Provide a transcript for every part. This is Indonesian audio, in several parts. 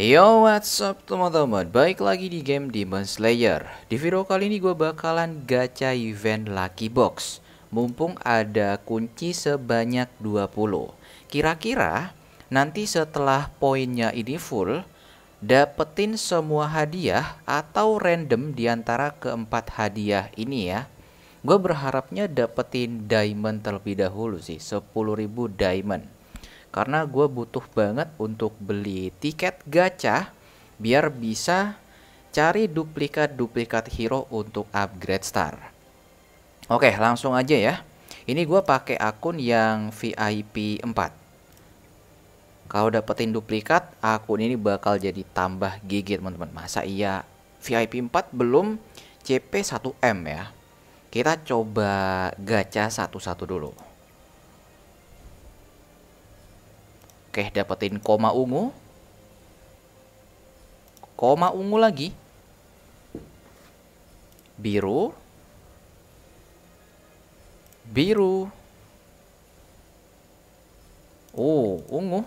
Yo what's up teman-teman Baik lagi di game Demon Slayer Di video kali ini gue bakalan gacha event Lucky Box Mumpung ada kunci sebanyak 20 Kira-kira nanti setelah poinnya ini full Dapetin semua hadiah atau random diantara keempat hadiah ini ya Gue berharapnya dapetin diamond terlebih dahulu sih 10.000 diamond karena gue butuh banget untuk beli tiket gacha biar bisa cari duplikat-duplikat hero untuk upgrade star. Oke, langsung aja ya. Ini gue pakai akun yang VIP 4. Kalau dapetin duplikat, akun ini bakal jadi tambah gigit teman-teman. Masa iya VIP 4 belum CP 1M ya? Kita coba gacha satu-satu dulu. Oke, dapetin koma ungu. Koma ungu lagi. Biru. Biru. Oh, ungu.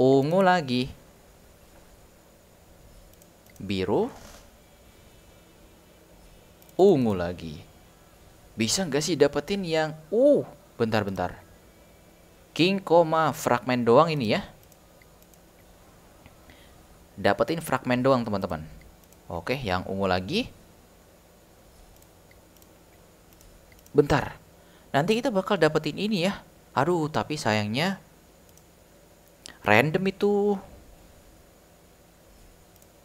Ungu lagi. Biru. Ungu lagi. Bisa nggak sih dapetin yang... Uh, bentar-bentar king, koma, fragmen doang ini ya. Dapetin fragmen doang teman-teman. Oke, yang ungu lagi. Bentar. Nanti kita bakal dapetin ini ya. Aduh, tapi sayangnya random itu.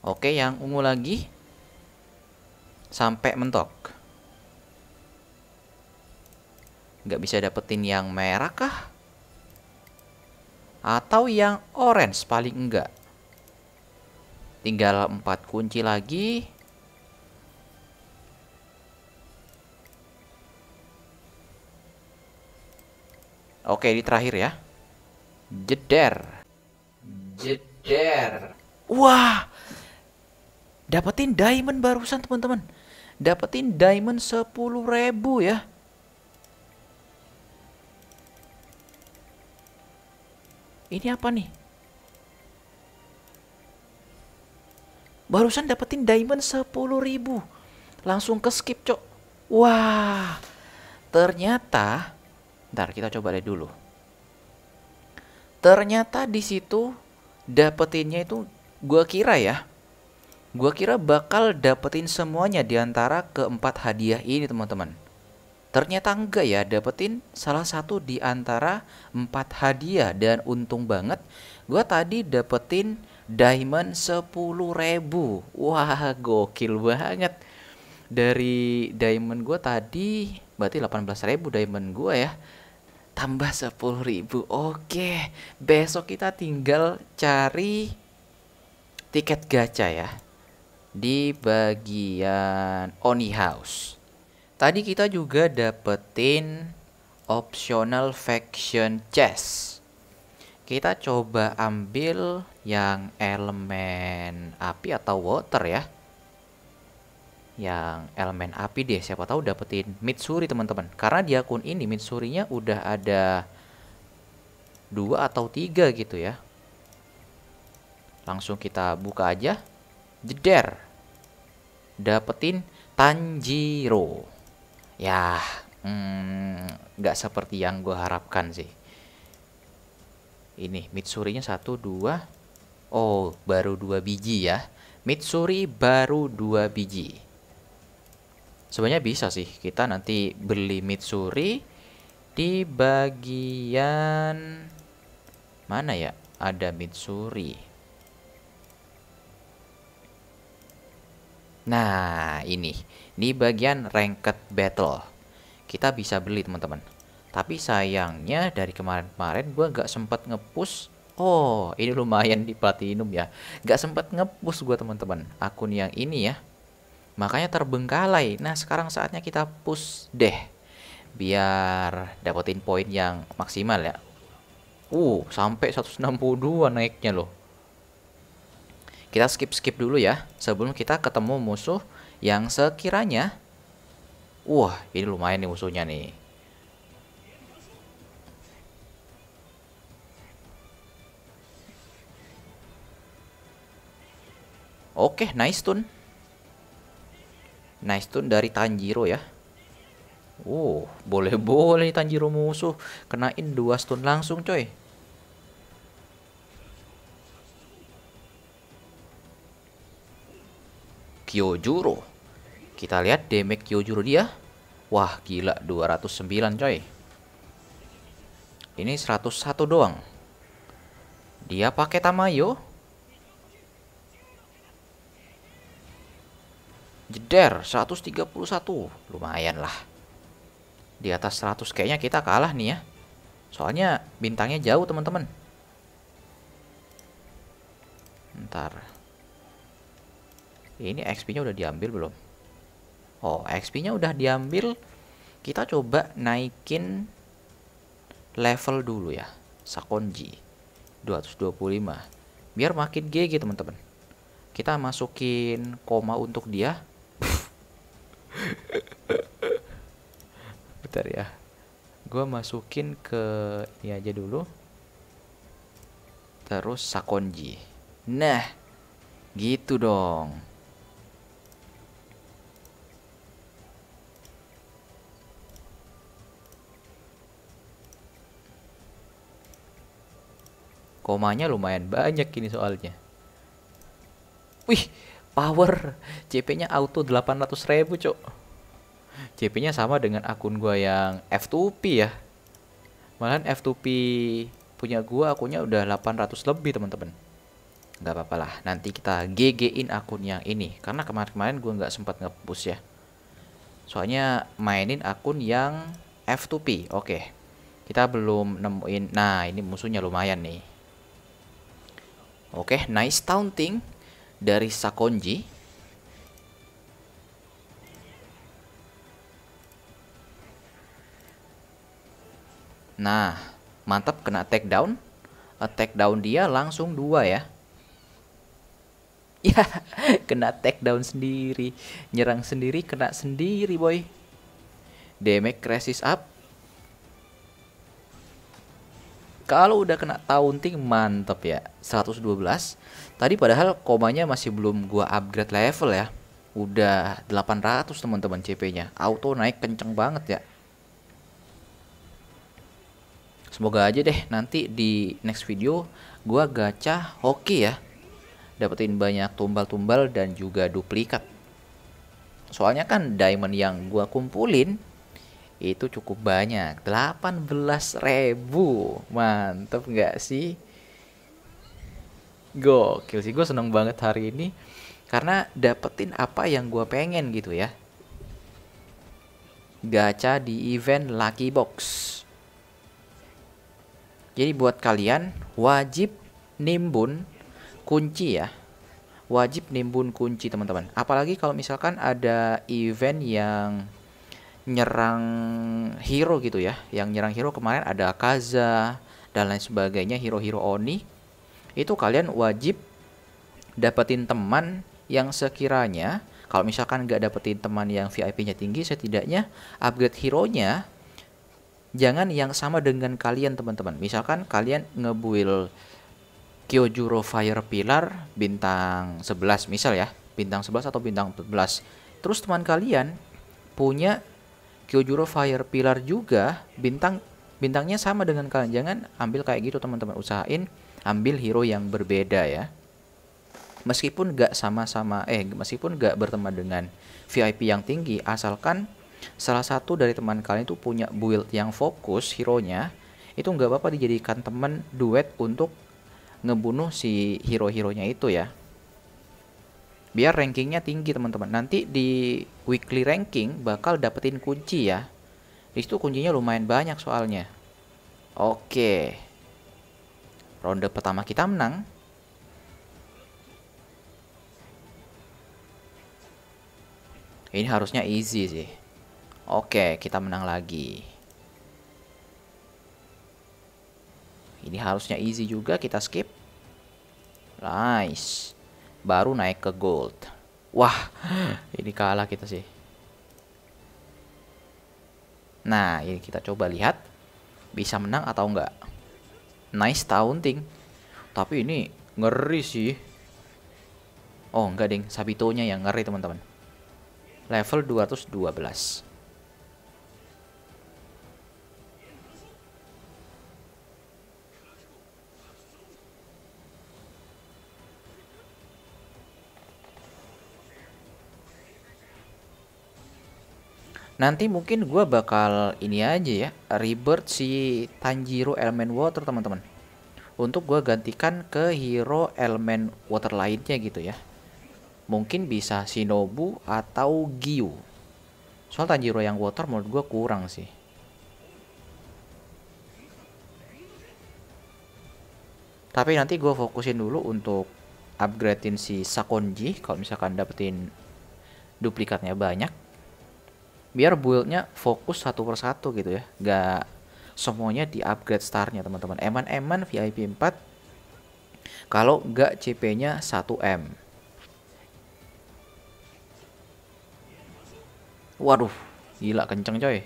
Oke, yang ungu lagi. Sampai mentok. Nggak bisa dapetin yang merah kah? atau yang orange paling enggak tinggal empat kunci lagi Oke, ini terakhir ya. Jeder. Jeder. Wah. Dapetin diamond barusan, teman-teman. Dapetin diamond 10.000 ya. Ini apa nih? Barusan dapetin diamond ribu, Langsung ke skip, Cok. Wah. Ternyata Ntar kita coba lihat dulu. Ternyata di situ dapetinnya itu gua kira ya. Gua kira bakal dapetin semuanya di antara keempat hadiah ini, teman-teman. Ternyata enggak ya, dapetin salah satu di antara empat hadiah dan untung banget gue tadi dapetin diamond 10 ribu. Wah, gokil banget. Dari diamond gue tadi berarti 18 ribu diamond gue ya tambah 10 ribu Oke besok kita tinggal cari tiket gacha ya di bagian Oni House Tadi kita juga dapetin optional faction chest. Kita coba ambil yang elemen api atau water ya. Yang elemen api deh, siapa tahu dapetin Mitsuri teman-teman. Karena di akun ini Mitsurinya udah ada dua atau tiga gitu ya. Langsung kita buka aja. Jeder. Dapetin Tanjiro ya hmm, nggak hmm, seperti yang gue harapkan sih ini Mitsurinya satu dua oh baru dua biji ya Mitsuri baru dua biji sebenarnya bisa sih kita nanti beli Mitsuri di bagian mana ya ada Mitsuri Nah, ini. di bagian ranked battle. Kita bisa beli, teman-teman. Tapi sayangnya dari kemarin-kemarin gue gak sempat ngepush. Oh, ini lumayan di platinum ya. Gak sempat ngepush gue, teman-teman. Akun yang ini ya. Makanya terbengkalai. Nah, sekarang saatnya kita push deh. Biar dapetin poin yang maksimal ya. Uh, sampai 162 naiknya loh. Kita skip-skip dulu ya sebelum kita ketemu musuh yang sekiranya Wah, ini lumayan nih musuhnya nih. Oke, nice tune. Nice tune dari Tanjiro ya. Uh, boleh-boleh Tanjiro musuh. Kenain dua stun langsung coy. Kyojuro. Kita lihat damage Kyojuro dia. Wah, gila 209 coy. Ini 101 doang. Dia pakai Tamayo. Jeder 131. Lumayan lah. Di atas 100 kayaknya kita kalah nih ya. Soalnya bintangnya jauh, teman-teman. Ntar. Eh, ini XP-nya udah diambil belum? Oh, XP-nya udah diambil. Kita coba naikin level dulu ya. Sakonji 225. Biar makin GG, teman-teman. Kita masukin koma untuk dia. Bentar ya. Gua masukin ke ini aja dulu. Terus Sakonji. Nah, gitu dong. komanya lumayan banyak ini soalnya wih power CP nya auto 800 ribu cok CP nya sama dengan akun gua yang F2P ya malahan F2P punya gua akunnya udah 800 lebih teman-teman nggak apa-apa lah nanti kita GG in akun yang ini karena kemarin-kemarin gua nggak sempat ngepus ya soalnya mainin akun yang F2P oke kita belum nemuin nah ini musuhnya lumayan nih Oke, nice taunting dari Sakonji. Nah, mantap kena take down. Attack eh, down dia langsung dua ya. Ya, kena take down sendiri. Nyerang sendiri, kena sendiri boy. Damage crisis up. Kalau udah kena taunting mantep ya. 112. Tadi padahal komanya masih belum gua upgrade level ya. Udah 800 teman-teman CP-nya. Auto naik kenceng banget ya. Semoga aja deh nanti di next video gua gacha hoki ya. Dapetin banyak tumbal-tumbal dan juga duplikat. Soalnya kan diamond yang gua kumpulin itu cukup banyak 18.000 mantep nggak sih gokil sih gue seneng banget hari ini karena dapetin apa yang gue pengen gitu ya gacha di event lucky box jadi buat kalian wajib nimbun kunci ya wajib nimbun kunci teman-teman apalagi kalau misalkan ada event yang nyerang hero gitu ya yang nyerang hero kemarin ada Kaza dan lain sebagainya hero-hero Oni itu kalian wajib dapetin teman yang sekiranya kalau misalkan nggak dapetin teman yang VIP-nya tinggi setidaknya upgrade hero-nya jangan yang sama dengan kalian teman-teman misalkan kalian ngebuild Kyojuro Fire Pillar bintang 11 misal ya bintang 11 atau bintang 14 terus teman kalian punya Kyojuro Fire Pillar juga bintang bintangnya sama dengan kalian jangan ambil kayak gitu teman-teman usahain ambil hero yang berbeda ya meskipun gak sama-sama eh meskipun gak berteman dengan VIP yang tinggi asalkan salah satu dari teman kalian itu punya build yang fokus hero nya itu nggak apa-apa dijadikan teman duet untuk ngebunuh si hero-hero nya itu ya biar rankingnya tinggi teman-teman nanti di weekly ranking bakal dapetin kunci ya di situ kuncinya lumayan banyak soalnya oke ronde pertama kita menang ini harusnya easy sih oke kita menang lagi ini harusnya easy juga kita skip nice baru naik ke gold. Wah, ini kalah kita sih. Nah, ini kita coba lihat bisa menang atau enggak. Nice taunting. Tapi ini ngeri sih. Oh, enggak, ding. Sabitonya yang ngeri, teman-teman. Level 212. Nanti mungkin gue bakal ini aja ya, rebirth si Tanjiro Elemen Water teman-teman. Untuk gue gantikan ke hero elemen water lainnya gitu ya. Mungkin bisa Shinobu atau Gyu. Soal Tanjiro yang water menurut gue kurang sih. Tapi nanti gue fokusin dulu untuk upgradein si Sakonji kalau misalkan dapetin duplikatnya banyak biar buildnya fokus satu persatu gitu ya gak semuanya di upgrade startnya teman-teman eman-eman VIP 4 kalau gak CP nya 1M waduh gila kenceng coy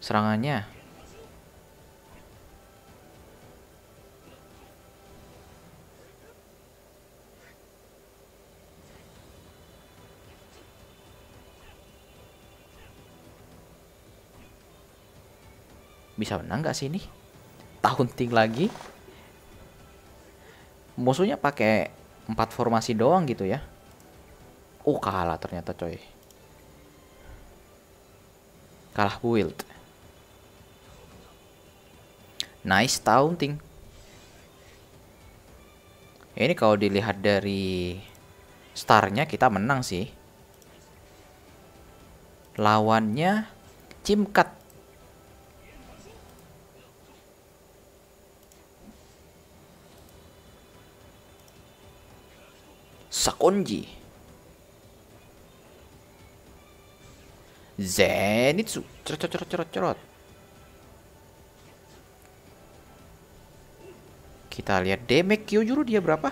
serangannya Bisa menang gak sih ini? tahun ting lagi. Musuhnya pakai empat formasi doang gitu ya. Oh kalah ternyata coy. Kalah build. Nice tahun ting Ini kalau dilihat dari starnya kita menang sih. Lawannya Cimkat Onji. Zenitsu. Cerot, cerot, cerot, cerot. Kita lihat damage Kyojuru dia berapa?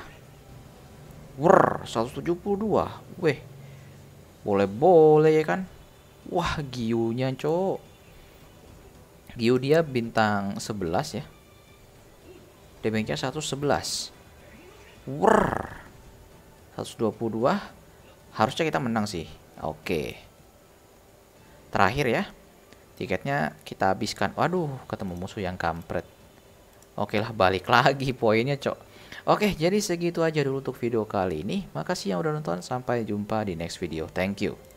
Wur, 172. Weh. Boleh-boleh ya kan? Wah, Giyunya, cok. Giyu dia bintang 11 ya. Damage-nya 111. Wur. 122 harusnya kita menang sih oke terakhir ya tiketnya kita habiskan waduh ketemu musuh yang kampret oke lah balik lagi poinnya cok oke jadi segitu aja dulu untuk video kali ini makasih yang udah nonton sampai jumpa di next video thank you